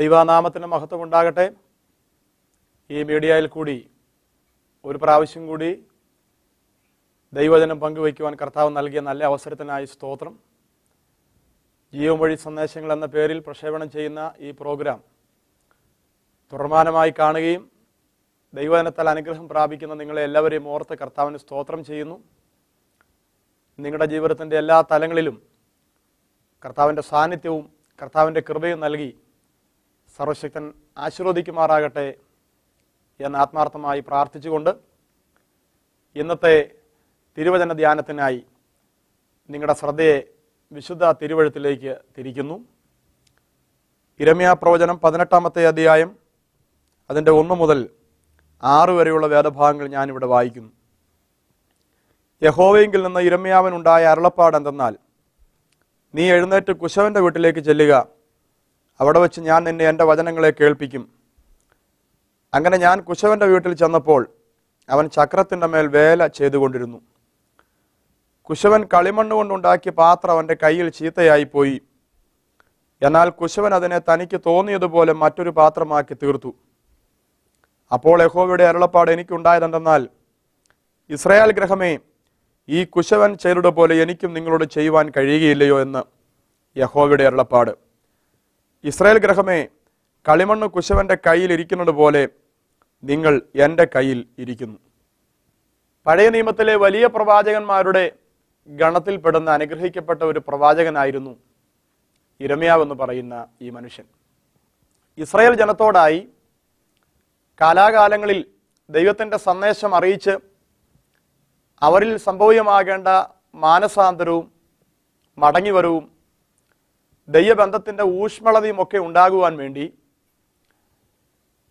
ദൈവനാമത്തിന് മഹത്വം ഉണ്ടാകട്ടെ ഈ മീഡിയയിൽ കൂടി ഒരു പ്രാവശ്യം കൂടി ദൈവജനം പങ്കുവയ്ക്കുവാൻ കർത്താവ് നൽകിയ നല്ല അവസരത്തിനായി സ്തോത്രം ജീവൻ വഴി സന്ദേശങ്ങൾ എന്ന പേരിൽ പ്രക്ഷേപണം ചെയ്യുന്ന ഈ പ്രോഗ്രാം തുറമാനമായി കാണുകയും ദൈവജനത്താൽ അനുഗ്രഹം പ്രാപിക്കുന്ന നിങ്ങളെ എല്ലാവരെയും ഓർത്ത് കർത്താവിന് സ്തോത്രം ചെയ്യുന്നു നിങ്ങളുടെ ജീവിതത്തിൻ്റെ എല്ലാ തലങ്ങളിലും കർത്താവിൻ്റെ സാന്നിധ്യവും കർത്താവിൻ്റെ കൃപയും നൽകി സർവശക്തൻ ആശീർവദിക്കുമാറാകട്ടെ എന്ന് ആത്മാർത്ഥമായി പ്രാർത്ഥിച്ചുകൊണ്ട് ഇന്നത്തെ തിരുവചന ധ്യാനത്തിനായി നിങ്ങളുടെ ശ്രദ്ധയെ വിശുദ്ധ തിരുവഴുത്തിലേക്ക് തിരിക്കുന്നു ഇരമ്യാ പ്രവചനം പതിനെട്ടാമത്തെ അധ്യായം അതിൻ്റെ ഒന്ന് മുതൽ ആറ് വരെയുള്ള വേദഭാഗങ്ങൾ ഞാനിവിടെ വായിക്കുന്നു യഹോവയെങ്കിൽ നിന്ന് ഉണ്ടായ അരുളപ്പാട് എന്തെന്നാൽ നീ എഴുന്നേറ്റ് കുശവന്റെ വീട്ടിലേക്ക് ചെല്ലുക അവിടെ വെച്ച് ഞാൻ നിന്നെ എൻ്റെ വചനങ്ങളെ കേൾപ്പിക്കും അങ്ങനെ ഞാൻ കുശവൻ്റെ വീട്ടിൽ ചെന്നപ്പോൾ അവൻ ചക്രത്തിൻ്റെ മേൽ വേല ചെയ്തുകൊണ്ടിരുന്നു കുശവൻ കളിമണ്ണ് കൊണ്ടുണ്ടാക്കിയ പാത്രം അവൻ്റെ കയ്യിൽ ചീത്തയായിപ്പോയി എന്നാൽ കുശവൻ അതിനെ തനിക്ക് തോന്നിയതുപോലെ മറ്റൊരു പാത്രമാക്കി തീർത്തു അപ്പോൾ യഹോവയുടെ അരുളപ്പാട് എനിക്കുണ്ടായതെന്തെന്നാൽ ഇസ്രായേൽ ഗ്രഹമേ ഈ കുശവൻ ചെയ്തതുപോലെ എനിക്കും നിങ്ങളോട് ചെയ്യുവാൻ കഴിയുകയില്ലയോ എന്ന് യഹോവയുടെ അരുളപ്പാട് ഇസ്രായേൽ ഗ്രഹമേ കളിമണ്ണ് കുശവന്റെ കയ്യിൽ ഇരിക്കുന്നത് പോലെ നിങ്ങൾ എൻ്റെ കയ്യിൽ ഇരിക്കുന്നു പഴയ നിയമത്തിലെ വലിയ പ്രവാചകന്മാരുടെ ഗണത്തിൽപ്പെടുന്ന അനുഗ്രഹിക്കപ്പെട്ട ഒരു പ്രവാചകനായിരുന്നു ഇരമ്യാവ് എന്ന് പറയുന്ന ഈ മനുഷ്യൻ ഇസ്രായേൽ ജനത്തോടായി കാലാകാലങ്ങളിൽ ദൈവത്തിൻ്റെ സന്ദേശം അറിയിച്ച് അവരിൽ സംഭവ്യമാകേണ്ട മാനസാന്തരവും മടങ്ങിവരവും ദൈവബന്ധത്തിൻ്റെ ഊഷ്മളതയും ഒക്കെ ഉണ്ടാകുവാൻ വേണ്ടി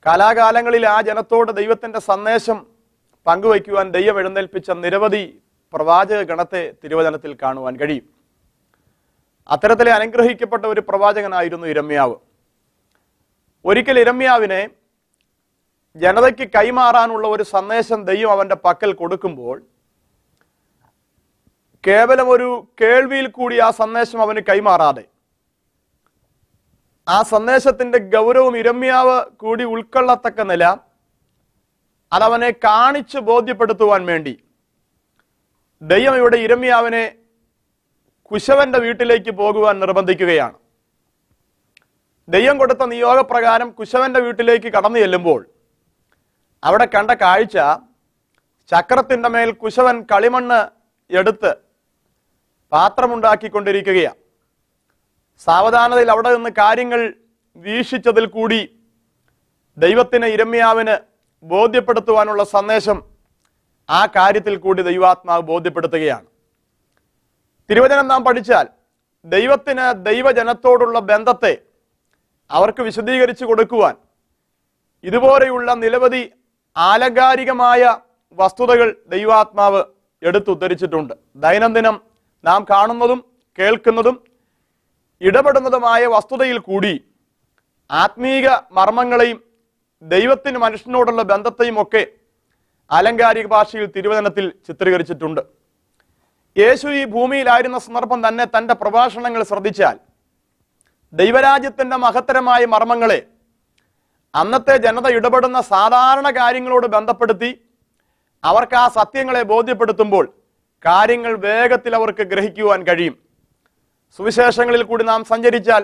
കാലാകാലങ്ങളിൽ ആ ജനത്തോട് ദൈവത്തിൻ്റെ സന്ദേശം പങ്കുവയ്ക്കുവാൻ ദൈവം എഴുന്നേൽപ്പിച്ച നിരവധി പ്രവാചക ഗണത്തെ തിരുവചനത്തിൽ കാണുവാൻ കഴിയും അത്തരത്തിലെ അനുഗ്രഹിക്കപ്പെട്ട ഒരു പ്രവാചകനായിരുന്നു ഇരമ്യാവ് ഒരിക്കൽ ഇരമ്യാവിനെ ജനതയ്ക്ക് കൈമാറാനുള്ള ഒരു സന്ദേശം ദൈവം അവൻ്റെ പക്കൽ കൊടുക്കുമ്പോൾ കേവലം ഒരു കേൾവിയിൽ കൂടി ആ സന്ദേശം അവന് കൈമാറാതെ ആ സന്ദേശത്തിന്റെ ഗൗരവം ഇരമ്യാവ് കൂടി ഉൾക്കൊള്ളത്തക്ക നില അതവനെ കാണിച്ച് ബോധ്യപ്പെടുത്തുവാൻ വേണ്ടി ദൈവം ഇവിടെ ഇരമ്യാവിനെ കുശവന്റെ വീട്ടിലേക്ക് പോകുവാൻ നിർബന്ധിക്കുകയാണ് ദൈവം കൊടുത്ത നിയോഗപ്രകാരം കുശവന്റെ വീട്ടിലേക്ക് കടന്നു ചെല്ലുമ്പോൾ അവിടെ കണ്ട കാഴ്ച ചക്രത്തിൻ്റെ മേൽ കുശവൻ കളിമണ്ണ് എടുത്ത് പാത്രമുണ്ടാക്കിക്കൊണ്ടിരിക്കുകയാണ് സാവധാനതയിൽ അവിടെ നിന്ന് കാര്യങ്ങൾ വീക്ഷിച്ചതിൽ കൂടി ദൈവത്തിന് ഇരമ്യാവിന് ബോധ്യപ്പെടുത്തുവാനുള്ള സന്ദേശം ആ കാര്യത്തിൽ കൂടി ദൈവാത്മാവ് ബോധ്യപ്പെടുത്തുകയാണ് തിരുവചനം നാം പഠിച്ചാൽ ദൈവത്തിന് ദൈവജനത്തോടുള്ള ബന്ധത്തെ അവർക്ക് വിശദീകരിച്ചു കൊടുക്കുവാൻ ഇതുപോലെയുള്ള നിരവധി ആലങ്കാരികമായ വസ്തുതകൾ ദൈവാത്മാവ് എടുത്തുദ്ധരിച്ചിട്ടുണ്ട് ദൈനംദിനം നാം കാണുന്നതും കേൾക്കുന്നതും ഇടപെടുന്നതുമായ വസ്തുതയിൽ കൂടി ആത്മീക മർമ്മങ്ങളെയും ദൈവത്തിന് മനുഷ്യനോടുള്ള ബന്ധത്തെയും ഒക്കെ അലങ്കാരിക ഭാഷയിൽ തിരുവചനത്തിൽ ചിത്രീകരിച്ചിട്ടുണ്ട് യേശു ഈ ഭൂമിയിലായിരുന്ന സന്ദർഭം തന്നെ തൻ്റെ പ്രഭാഷണങ്ങൾ ശ്രദ്ധിച്ചാൽ ദൈവരാജ്യത്തിൻ്റെ മഹത്തരമായ മർമ്മങ്ങളെ അന്നത്തെ ജനത ഇടപെടുന്ന സാധാരണ കാര്യങ്ങളോട് ബന്ധപ്പെടുത്തി അവർക്ക് ആ സത്യങ്ങളെ ബോധ്യപ്പെടുത്തുമ്പോൾ കാര്യങ്ങൾ വേഗത്തിൽ അവർക്ക് ഗ്രഹിക്കുവാൻ കഴിയും സുവിശേഷങ്ങളിൽ കൂടി നാം സഞ്ചരിച്ചാൽ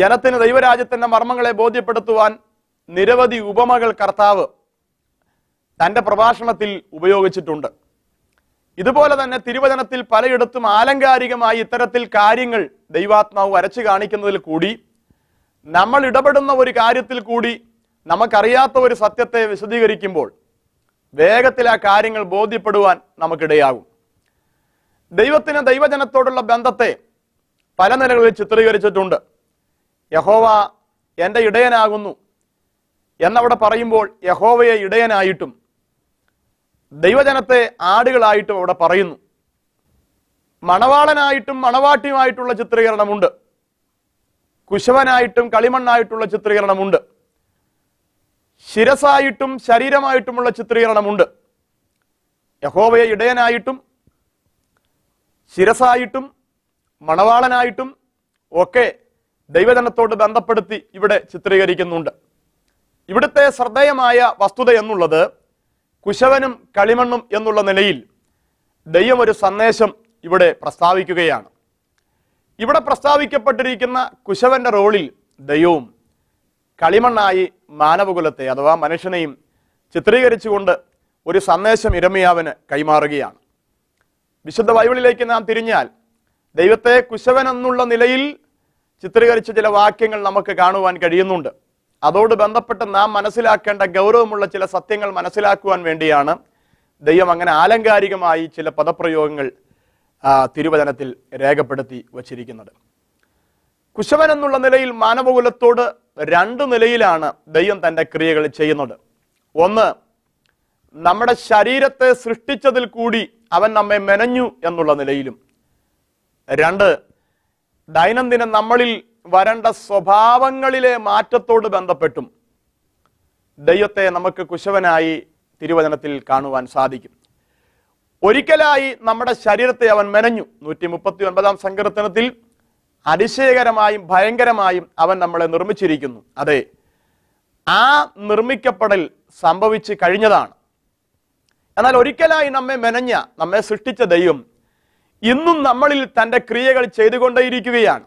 ജനത്തിന് ദൈവരാജ്യത്തിൻ്റെ മർമ്മങ്ങളെ ബോധ്യപ്പെടുത്തുവാൻ നിരവധി ഉപമകൾ കർത്താവ് തൻ്റെ പ്രഭാഷണത്തിൽ ഉപയോഗിച്ചിട്ടുണ്ട് ഇതുപോലെ തന്നെ തിരുവചനത്തിൽ പലയിടത്തും ആലങ്കാരികമായി ഇത്തരത്തിൽ കാര്യങ്ങൾ ദൈവാത്മാവ് വരച്ചു കാണിക്കുന്നതിൽ കൂടി നമ്മൾ ഇടപെടുന്ന ഒരു കാര്യത്തിൽ കൂടി നമുക്കറിയാത്ത ഒരു സത്യത്തെ വിശദീകരിക്കുമ്പോൾ വേഗത്തിൽ ആ കാര്യങ്ങൾ ബോധ്യപ്പെടുവാൻ നമുക്കിടയാകും ദൈവത്തിന് ദൈവജനത്തോടുള്ള ബന്ധത്തെ പല നിലകളിൽ ചിത്രീകരിച്ചിട്ടുണ്ട് യഹോവ എൻ്റെ ഇടയനാകുന്നു എന്നവിടെ പറയുമ്പോൾ യഹോവയെ ഇടയനായിട്ടും ദൈവജനത്തെ ആടുകളായിട്ടും അവിടെ പറയുന്നു മണവാളനായിട്ടും മണവാട്ടിയുമായിട്ടുള്ള ചിത്രീകരണമുണ്ട് കുശവനായിട്ടും കളിമണ്ണായിട്ടുള്ള ചിത്രീകരണമുണ്ട് ശിരസായിട്ടും ശരീരമായിട്ടുമുള്ള ചിത്രീകരണമുണ്ട് യഹോവയെ ഇടയനായിട്ടും ശിരസായിട്ടും മണവാളനായിട്ടും ഒക്കെ ദൈവജനത്തോട് ബന്ധപ്പെടുത്തി ഇവിടെ ചിത്രീകരിക്കുന്നുണ്ട് ഇവിടുത്തെ ശ്രദ്ധേയമായ വസ്തുത എന്നുള്ളത് കുശവനും കളിമണ്ണും എന്നുള്ള നിലയിൽ ദൈവം ഒരു സന്ദേശം ഇവിടെ പ്രസ്താവിക്കുകയാണ് ഇവിടെ പ്രസ്താവിക്കപ്പെട്ടിരിക്കുന്ന കുശവന്റെ റോളിൽ ദൈവവും കളിമണ്ണായി മാനവകുലത്തെ അഥവാ മനുഷ്യനെയും ചിത്രീകരിച്ചുകൊണ്ട് ഒരു സന്ദേശം ഇരമിയാവിന് കൈമാറുകയാണ് വിശുദ്ധ ബൈബിളിലേക്ക് നാം തിരിഞ്ഞാൽ ദൈവത്തെ കുശവൻ എന്നുള്ള നിലയിൽ ചിത്രീകരിച്ച ചില വാക്യങ്ങൾ നമുക്ക് കാണുവാൻ കഴിയുന്നുണ്ട് അതോട് ബന്ധപ്പെട്ട് നാം മനസ്സിലാക്കേണ്ട ഗൗരവമുള്ള ചില സത്യങ്ങൾ മനസ്സിലാക്കുവാൻ വേണ്ടിയാണ് ദൈവം അങ്ങനെ ആലങ്കാരികമായി ചില പദപ്രയോഗങ്ങൾ തിരുവചനത്തിൽ രേഖപ്പെടുത്തി വച്ചിരിക്കുന്നത് കുശവൻ എന്നുള്ള നിലയിൽ മാനവകുലത്തോട് രണ്ട് നിലയിലാണ് ദൈവം തൻ്റെ ക്രിയകൾ ചെയ്യുന്നത് ഒന്ന് നമ്മുടെ ശരീരത്തെ സൃഷ്ടിച്ചതിൽ കൂടി അവൻ നമ്മെ മെനഞ്ഞു എന്നുള്ള നിലയിലും രണ്ട് ദൈനംദിനം നമ്മളിൽ വരേണ്ട സ്വഭാവങ്ങളിലെ മാറ്റത്തോട് ബന്ധപ്പെട്ടും ദൈവത്തെ നമുക്ക് കുശവനായി തിരുവചനത്തിൽ കാണുവാൻ സാധിക്കും ഒരിക്കലായി നമ്മുടെ ശരീരത്തെ അവൻ മെനഞ്ഞു നൂറ്റി മുപ്പത്തി ഒൻപതാം സങ്കീർത്തനത്തിൽ അതിശയകരമായും ഭയങ്കരമായും അവൻ നമ്മളെ നിർമ്മിച്ചിരിക്കുന്നു അതെ ആ നിർമ്മിക്കപ്പെടൽ സംഭവിച്ചു കഴിഞ്ഞതാണ് എന്നാൽ ഒരിക്കലായി നമ്മെ മെനഞ്ഞ നമ്മെ സൃഷ്ടിച്ച ദൈവം ഇന്നും നമ്മളിൽ തന്റെ ക്രിയകൾ ചെയ്തുകൊണ്ടേയിരിക്കുകയാണ്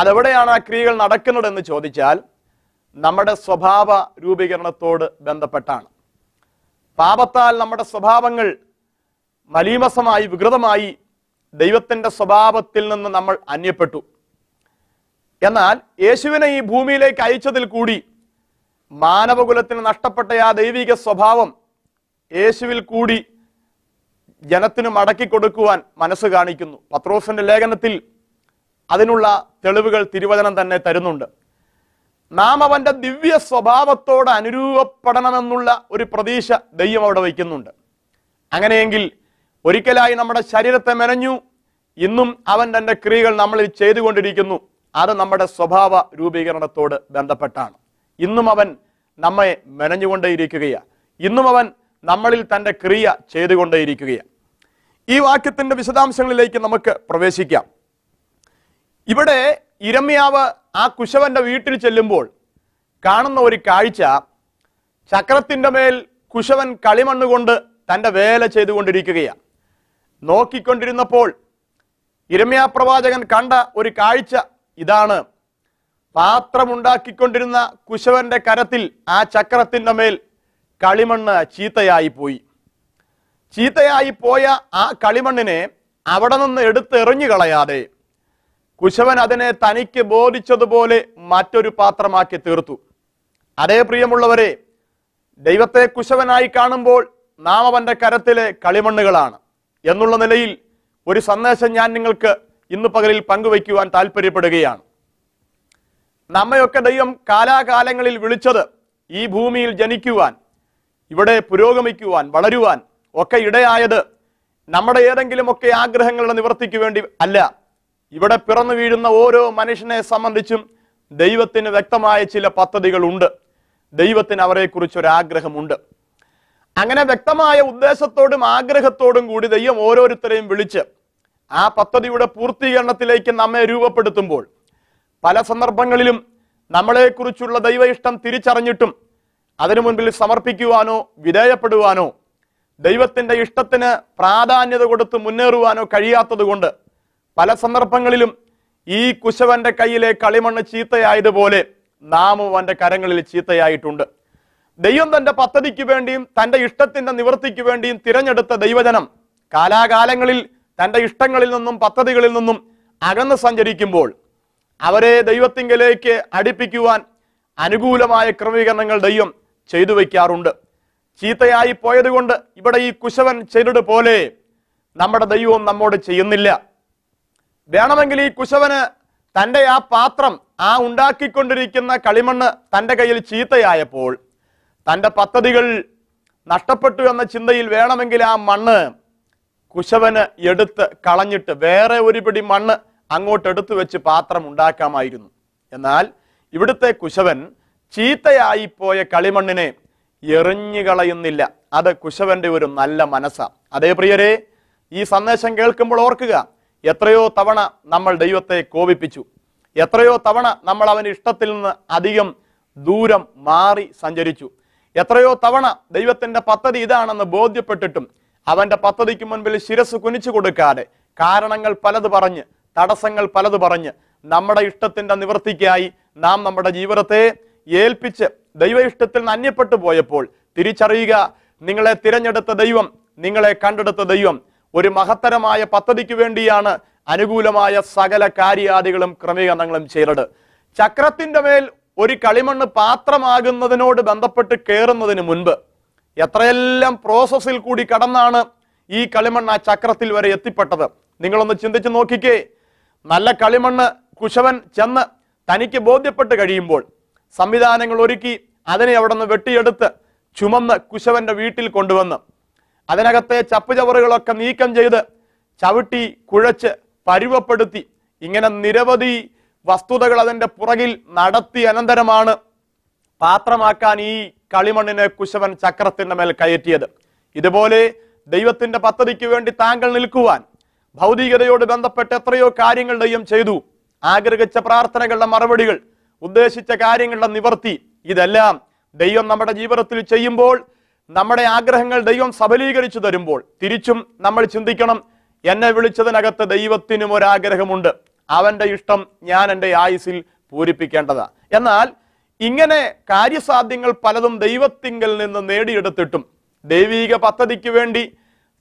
അതെവിടെയാണ് ആ ക്രിയകൾ നടക്കുന്നതെന്ന് ചോദിച്ചാൽ നമ്മുടെ സ്വഭാവ രൂപീകരണത്തോട് ബന്ധപ്പെട്ടാണ് പാപത്താൽ നമ്മുടെ സ്വഭാവങ്ങൾ മലീമസമായി വികൃതമായി ദൈവത്തിൻ്റെ സ്വഭാവത്തിൽ നിന്ന് നമ്മൾ അന്യപ്പെട്ടു എന്നാൽ യേശുവിനെ ഈ ഭൂമിയിലേക്ക് അയച്ചതിൽ കൂടി മാനവകുലത്തിന് നഷ്ടപ്പെട്ട ആ ദൈവിക സ്വഭാവം യേശുവിൽ കൂടി ജനത്തിന് മടക്കി കൊടുക്കുവാൻ മനസ്സ് കാണിക്കുന്നു പത്രോസിന്റെ ലേഖനത്തിൽ അതിനുള്ള തെളിവുകൾ തിരുവചനം തന്നെ തരുന്നുണ്ട് നാം അവന്റെ ദിവ്യ സ്വഭാവത്തോട് അനുരൂപപ്പെടണമെന്നുള്ള ഒരു പ്രതീക്ഷ ദൈവം അവിടെ വയ്ക്കുന്നുണ്ട് അങ്ങനെയെങ്കിൽ ഒരിക്കലായി നമ്മുടെ ശരീരത്തെ മെനഞ്ഞു ഇന്നും അവൻ തന്റെ ക്രിയകൾ നമ്മളിൽ ചെയ്തുകൊണ്ടിരിക്കുന്നു അത് നമ്മുടെ സ്വഭാവ രൂപീകരണത്തോട് ബന്ധപ്പെട്ടാണ് ഇന്നും അവൻ നമ്മെ മെനഞ്ഞുകൊണ്ടേയിരിക്കുകയാണ് ഇന്നും അവൻ നമ്മളിൽ തൻ്റെ ക്രിയ ചെയ്തുകൊണ്ടേയിരിക്കുകയാണ് ഈ വാക്യത്തിൻ്റെ വിശദാംശങ്ങളിലേക്ക് നമുക്ക് പ്രവേശിക്കാം ഇവിടെ ഇരമ്യാവ് ആ കുശവന്റെ വീട്ടിൽ ചെല്ലുമ്പോൾ കാണുന്ന ഒരു കാഴ്ച ചക്രത്തിൻ്റെ മേൽ കുശവൻ കളിമണ്ണുകൊണ്ട് തൻ്റെ വേല ചെയ്തുകൊണ്ടിരിക്കുകയാണ് നോക്കിക്കൊണ്ടിരുന്നപ്പോൾ ഇരമ്യാ പ്രവാചകൻ കണ്ട ഒരു കാഴ്ച ഇതാണ് പാത്രമുണ്ടാക്കിക്കൊണ്ടിരുന്ന കുശവന്റെ കരത്തിൽ ആ ചക്രത്തിൻ്റെ മേൽ കളിമണ്ണ് ചീത്തയായി പോയി ചീത്തയായി പോയ ആ കളിമണ്ണിനെ അവിടെ നിന്ന് എടുത്തെറിഞ്ഞു കളയാതെ കുശവൻ അതിനെ തനിക്ക് ബോധിച്ചതുപോലെ മറ്റൊരു പാത്രമാക്കി തീർത്തു അതേ പ്രിയമുള്ളവരെ ദൈവത്തെ കുശവനായി കാണുമ്പോൾ നാം അവന്റെ കരത്തിലെ കളിമണ്ണുകളാണ് എന്നുള്ള നിലയിൽ ഒരു സന്ദേശം ഞാൻ നിങ്ങൾക്ക് ഇന്ന് പകലിൽ പങ്കുവയ്ക്കുവാൻ താല്പര്യപ്പെടുകയാണ് നമ്മയൊക്കെ ദൈവം കാലാകാലങ്ങളിൽ വിളിച്ചത് ഈ ഭൂമിയിൽ ജനിക്കുവാൻ ഇവിടെ പുരോഗമിക്കുവാൻ വളരുവാൻ ഒക്കെ ഇടയായത് നമ്മുടെ ഏതെങ്കിലുമൊക്കെ ആഗ്രഹങ്ങളുടെ നിവർത്തിക്ക് വേണ്ടി അല്ല ഇവിടെ പിറന്നു വീഴുന്ന ഓരോ മനുഷ്യനെ സംബന്ധിച്ചും ദൈവത്തിന് വ്യക്തമായ ചില പദ്ധതികളുണ്ട് ദൈവത്തിന് അവരെക്കുറിച്ചൊരാഗ്രഹമുണ്ട് അങ്ങനെ വ്യക്തമായ ഉദ്ദേശത്തോടും ആഗ്രഹത്തോടും കൂടി ദൈവം ഓരോരുത്തരെയും വിളിച്ച് ആ പദ്ധതിയുടെ പൂർത്തീകരണത്തിലേക്ക് നമ്മെ രൂപപ്പെടുത്തുമ്പോൾ പല സന്ദർഭങ്ങളിലും നമ്മളെക്കുറിച്ചുള്ള ദൈവ ഇഷ്ടം തിരിച്ചറിഞ്ഞിട്ടും അതിനു മുൻപിൽ സമർപ്പിക്കുവാനോ വിധേയപ്പെടുവാനോ ദൈവത്തിന്റെ ഇഷ്ടത്തിന് പ്രാധാന്യത കൊടുത്ത് മുന്നേറുവാനോ കഴിയാത്തതുകൊണ്ട് പല സന്ദർഭങ്ങളിലും ഈ കുശവന്റെ കയ്യിലെ കളിമണ്ണ് ചീത്തയായതുപോലെ നാമും അവന്റെ കരങ്ങളിൽ ചീത്തയായിട്ടുണ്ട് ദൈവം തന്റെ പദ്ധതിക്ക് വേണ്ടിയും തന്റെ ഇഷ്ടത്തിന്റെ നിവൃത്തിക്ക് വേണ്ടിയും തിരഞ്ഞെടുത്ത ദൈവജനം കാലാകാലങ്ങളിൽ തന്റെ ഇഷ്ടങ്ങളിൽ നിന്നും പദ്ധതികളിൽ നിന്നും അകന്ന് സഞ്ചരിക്കുമ്പോൾ അവരെ ദൈവത്തിങ്കിലേക്ക് അടുപ്പിക്കുവാൻ അനുകൂലമായ ക്രമീകരണങ്ങൾ ദൈവം ചെയ്തു വയ്ക്കാറുണ്ട് ചീത്തയായി പോയതുകൊണ്ട് ഇവിടെ ഈ കുശവൻ ചെയ്തത് പോലെ നമ്മുടെ ദൈവവും നമ്മോട് ചെയ്യുന്നില്ല വേണമെങ്കിൽ ഈ കുശവന് തൻ്റെ ആ പാത്രം ആ ഉണ്ടാക്കിക്കൊണ്ടിരിക്കുന്ന കളിമണ്ണ് തൻ്റെ കയ്യിൽ ചീത്തയായപ്പോൾ തൻ്റെ പദ്ധതികൾ നഷ്ടപ്പെട്ടു എന്ന ചിന്തയിൽ വേണമെങ്കിൽ ആ മണ്ണ് കുശവന് എടുത്ത് കളഞ്ഞിട്ട് വേറെ ഒരു പിടി മണ്ണ് അങ്ങോട്ട് എടുത്തു വെച്ച് പാത്രം ഉണ്ടാക്കാമായിരുന്നു എന്നാൽ ഇവിടുത്തെ കുശവൻ ചീത്തയായിപ്പോയ കളിമണ്ണിനെ എറിഞ്ഞു കളയുന്നില്ല അത് കുശവന്റെ ഒരു നല്ല മനസ്സാണ് അതേ പ്രിയരെ ഈ സന്ദേശം കേൾക്കുമ്പോൾ ഓർക്കുക എത്രയോ തവണ നമ്മൾ ദൈവത്തെ കോപിപ്പിച്ചു എത്രയോ തവണ നമ്മൾ അവൻ്റെ ഇഷ്ടത്തിൽ നിന്ന് അധികം ദൂരം മാറി സഞ്ചരിച്ചു എത്രയോ തവണ ദൈവത്തിൻ്റെ പദ്ധതി ഇതാണെന്ന് ബോധ്യപ്പെട്ടിട്ടും അവൻ്റെ പദ്ധതിക്ക് മുൻപിൽ ശിരസ് കുനിച്ചു കൊടുക്കാതെ കാരണങ്ങൾ പലത് പറഞ്ഞ് തടസ്സങ്ങൾ പലത് പറഞ്ഞ് നമ്മുടെ ഇഷ്ടത്തിൻ്റെ നിവൃത്തിക്കായി നാം നമ്മുടെ ജീവിതത്തെ ഏൽപ്പിച്ച് ദൈവ ഇഷ്ടത്തിൽ നിന്ന് അന്യപ്പെട്ടു പോയപ്പോൾ തിരിച്ചറിയുക നിങ്ങളെ തിരഞ്ഞെടുത്ത ദൈവം നിങ്ങളെ കണ്ടെടുത്ത ദൈവം ഒരു മഹത്തരമായ പദ്ധതിക്ക് വേണ്ടിയാണ് അനുകൂലമായ സകല കാര്യാദികളും ക്രമീകരണങ്ങളും ചെയ്തത് ചക്രത്തിന്റെ മേൽ ഒരു കളിമണ്ണ് പാത്രമാകുന്നതിനോട് ബന്ധപ്പെട്ട് കയറുന്നതിന് മുൻപ് എത്രയെല്ലാം പ്രോസസ്സിൽ കൂടി കടന്നാണ് ഈ കളിമണ്ണ് ആ ചക്രത്തിൽ വരെ എത്തിപ്പെട്ടത് നിങ്ങളൊന്ന് ചിന്തിച്ച് നോക്കിക്കേ നല്ല കളിമണ്ണ് കുശവൻ ചെന്ന് തനിക്ക് ബോധ്യപ്പെട്ട് കഴിയുമ്പോൾ സംവിധാനങ്ങൾ ഒരുക്കി അതിനെ അവിടെ നിന്ന് വെട്ടിയെടുത്ത് ചുമന്ന് കുശവന്റെ വീട്ടിൽ കൊണ്ടുവന്ന് അതിനകത്തെ ചപ്പുചവറുകളൊക്കെ നീക്കം ചെയ്ത് ചവിട്ടി കുഴച്ച് പരുവപ്പെടുത്തി ഇങ്ങനെ നിരവധി വസ്തുതകൾ അതിൻ്റെ പുറകിൽ നടത്തി അനന്തരമാണ് പാത്രമാക്കാൻ ഈ കളിമണ്ണിനെ കുശവൻ ചക്രത്തിന്റെ മേൽ കയറ്റിയത് ഇതുപോലെ ദൈവത്തിന്റെ പദ്ധതിക്ക് വേണ്ടി താങ്കൾ നിൽക്കുവാൻ ഭൗതികതയോട് ബന്ധപ്പെട്ട് എത്രയോ ദൈവം ചെയ്തു ആഗ്രഹിച്ച പ്രാർത്ഥനകളുടെ മറുപടികൾ ഉദ്ദേശിച്ച കാര്യങ്ങളുടെ നിവർത്തി ഇതെല്ലാം ദൈവം നമ്മുടെ ജീവിതത്തിൽ ചെയ്യുമ്പോൾ നമ്മുടെ ആഗ്രഹങ്ങൾ ദൈവം സഫലീകരിച്ചു തരുമ്പോൾ തിരിച്ചും നമ്മൾ ചിന്തിക്കണം എന്നെ വിളിച്ചതിനകത്ത് ദൈവത്തിനും ഒരാഗ്രഹമുണ്ട് അവന്റെ ഇഷ്ടം ഞാൻ എൻ്റെ ആയുസിൽ പൂരിപ്പിക്കേണ്ടതാ എന്നാൽ ഇങ്ങനെ കാര്യസാധ്യങ്ങൾ പലതും ദൈവത്തിങ്കൽ നിന്ന് നേടിയെടുത്തിട്ടും ദൈവീക പദ്ധതിക്ക് വേണ്ടി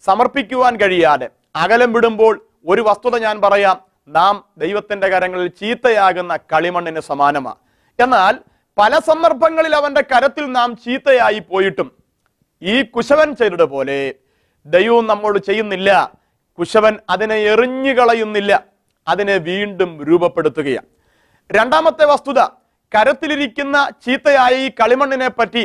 സമർപ്പിക്കുവാൻ കഴിയാതെ അകലം വിടുമ്പോൾ ഒരു വസ്തുത ഞാൻ പറയാം നാം ദൈവത്തിന്റെ കരങ്ങളിൽ ചീത്തയാകുന്ന കളിമണ്ണിന് സമാനമാണ് എന്നാൽ പല സന്ദർഭങ്ങളിൽ അവന്റെ കരത്തിൽ നാം ചീത്തയായി പോയിട്ടും ഈ കുശവൻ ചെയ്തത് പോലെ ദൈവം നമ്മോട് ചെയ്യുന്നില്ല കുശവൻ അതിനെ എറിഞ്ഞു കളയുന്നില്ല അതിനെ വീണ്ടും രൂപപ്പെടുത്തുകയാണ് രണ്ടാമത്തെ വസ്തുത കരത്തിലിരിക്കുന്ന ചീത്തയായ ഈ കളിമണ്ണിനെ പറ്റി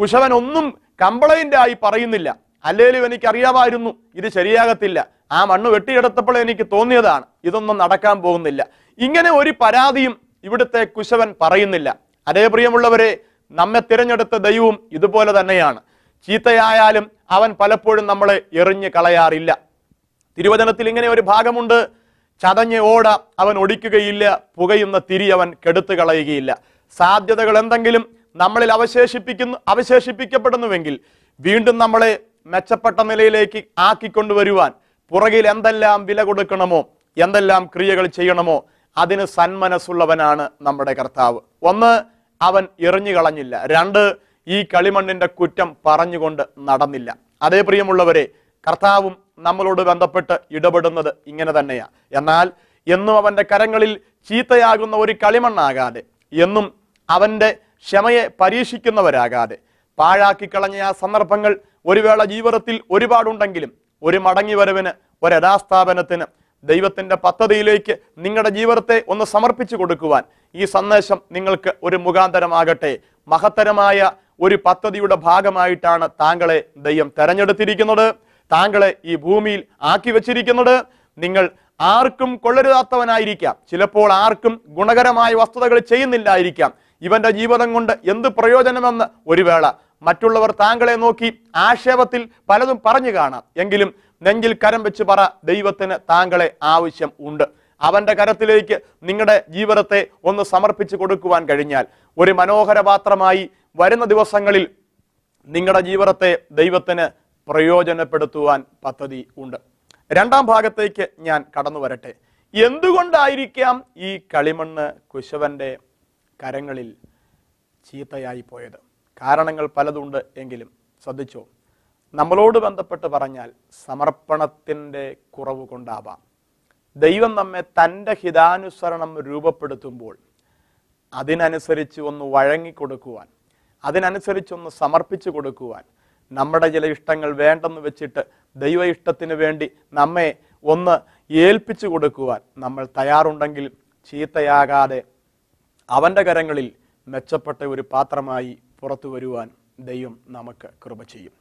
കുശവൻ ഒന്നും കംപ്ലൈൻ്റായി പറയുന്നില്ല അല്ലേലും അറിയാമായിരുന്നു ഇത് ശരിയാകത്തില്ല ആ മണ്ണ് വെട്ടിയെടുത്തപ്പോൾ എനിക്ക് തോന്നിയതാണ് ഇതൊന്നും നടക്കാൻ പോകുന്നില്ല ഇങ്ങനെ ഒരു പരാതിയും ഇവിടുത്തെ കുശവൻ പറയുന്നില്ല അതേ പ്രിയമുള്ളവരെ നമ്മെ തിരഞ്ഞെടുത്ത ദൈവവും ഇതുപോലെ തന്നെയാണ് ചീത്തയായാലും അവൻ പലപ്പോഴും നമ്മളെ എറിഞ്ഞു കളയാറില്ല തിരുവചനത്തിൽ ഇങ്ങനെ ഒരു ഭാഗമുണ്ട് ചതഞ്ഞ് ഓട അവൻ ഒടിക്കുകയില്ല പുകയുന്ന തിരി അവൻ കെടുത്തു കളയുകയില്ല സാധ്യതകൾ എന്തെങ്കിലും നമ്മളിൽ അവശേഷിപ്പിക്കുന്നു അവശേഷിപ്പിക്കപ്പെടുന്നുവെങ്കിൽ വീണ്ടും നമ്മളെ മെച്ചപ്പെട്ട നിലയിലേക്ക് ആക്കിക്കൊണ്ടുവരുവാൻ പുറകിൽ എന്തെല്ലാം വില കൊടുക്കണമോ എന്തെല്ലാം ക്രിയകൾ ചെയ്യണമോ അതിന് സന്മനസ്സുള്ളവനാണ് നമ്മുടെ കർത്താവ് ഒന്ന് അവൻ എറിഞ്ഞു കളഞ്ഞില്ല രണ്ട് ഈ കളിമണ്ണിന്റെ കുറ്റം പറഞ്ഞുകൊണ്ട് നടന്നില്ല അതേ പ്രിയമുള്ളവരെ കർത്താവും നമ്മളോട് ബന്ധപ്പെട്ട് ഇടപെടുന്നത് ഇങ്ങനെ തന്നെയാണ് എന്നാൽ എന്നും അവന്റെ കരങ്ങളിൽ ചീത്തയാകുന്ന ഒരു കളിമണ്ണാകാതെ എന്നും അവന്റെ ക്ഷമയെ പരീക്ഷിക്കുന്നവരാകാതെ കളഞ്ഞ ആ സന്ദർഭങ്ങൾ ഒരു വേള ജീവിതത്തിൽ ഒരുപാടുണ്ടെങ്കിലും ഒരു മടങ്ങി വരവിന് ഒരു യഥാസ്ഥാപനത്തിന് ദൈവത്തിന്റെ പദ്ധതിയിലേക്ക് നിങ്ങളുടെ ജീവിതത്തെ ഒന്ന് സമർപ്പിച്ചു കൊടുക്കുവാൻ ഈ സന്ദേശം നിങ്ങൾക്ക് ഒരു മുഖാന്തരമാകട്ടെ മഹത്തരമായ ഒരു പദ്ധതിയുടെ ഭാഗമായിട്ടാണ് താങ്കളെ ദൈവം തെരഞ്ഞെടുത്തിരിക്കുന്നത് താങ്കളെ ഈ ഭൂമിയിൽ ആക്കി വച്ചിരിക്കുന്നത് നിങ്ങൾ ആർക്കും കൊള്ളരുതാത്തവനായിരിക്കാം ചിലപ്പോൾ ആർക്കും ഗുണകരമായ വസ്തുതകൾ ചെയ്യുന്നില്ലായിരിക്കാം ഇവന്റെ ജീവിതം കൊണ്ട് എന്ത് പ്രയോജനമെന്ന് ഒരു വേള മറ്റുള്ളവർ താങ്കളെ നോക്കി ആക്ഷേപത്തിൽ പലതും പറഞ്ഞു കാണാം എങ്കിലും നെഞ്ചിൽ കരം വെച്ച് പറ ദൈവത്തിന് താങ്കളെ ആവശ്യം ഉണ്ട് അവന്റെ കരത്തിലേക്ക് നിങ്ങളുടെ ജീവിതത്തെ ഒന്ന് സമർപ്പിച്ചു കൊടുക്കുവാൻ കഴിഞ്ഞാൽ ഒരു മനോഹര പാത്രമായി വരുന്ന ദിവസങ്ങളിൽ നിങ്ങളുടെ ജീവിതത്തെ ദൈവത്തിന് പ്രയോജനപ്പെടുത്തുവാൻ പദ്ധതി ഉണ്ട് രണ്ടാം ഭാഗത്തേക്ക് ഞാൻ കടന്നു വരട്ടെ എന്തുകൊണ്ടായിരിക്കാം ഈ കളിമണ്ണ് കുശവന്റെ കരങ്ങളിൽ ചീത്തയായി പോയത് കാരണങ്ങൾ പലതുണ്ട് എങ്കിലും ശ്രദ്ധിച്ചോ നമ്മളോട് ബന്ധപ്പെട്ട് പറഞ്ഞാൽ സമർപ്പണത്തിൻ്റെ കുറവ് കൊണ്ടാവാം ദൈവം നമ്മെ തൻ്റെ ഹിതാനുസരണം രൂപപ്പെടുത്തുമ്പോൾ അതിനനുസരിച്ച് ഒന്ന് വഴങ്ങിക്കൊടുക്കുവാൻ അതിനനുസരിച്ചൊന്ന് സമർപ്പിച്ചു കൊടുക്കുവാൻ നമ്മുടെ ചില ഇഷ്ടങ്ങൾ വേണ്ടെന്ന് വെച്ചിട്ട് ദൈവ ഇഷ്ടത്തിന് വേണ്ടി നമ്മെ ഒന്ന് ഏൽപ്പിച്ചു കൊടുക്കുവാൻ നമ്മൾ തയ്യാറുണ്ടെങ്കിൽ ചീത്തയാകാതെ അവൻ്റെ കരങ്ങളിൽ മെച്ചപ്പെട്ട ഒരു പാത്രമായി പുറത്തു വരുവാൻ ദൈവം നമുക്ക് കൃപ ചെയ്യും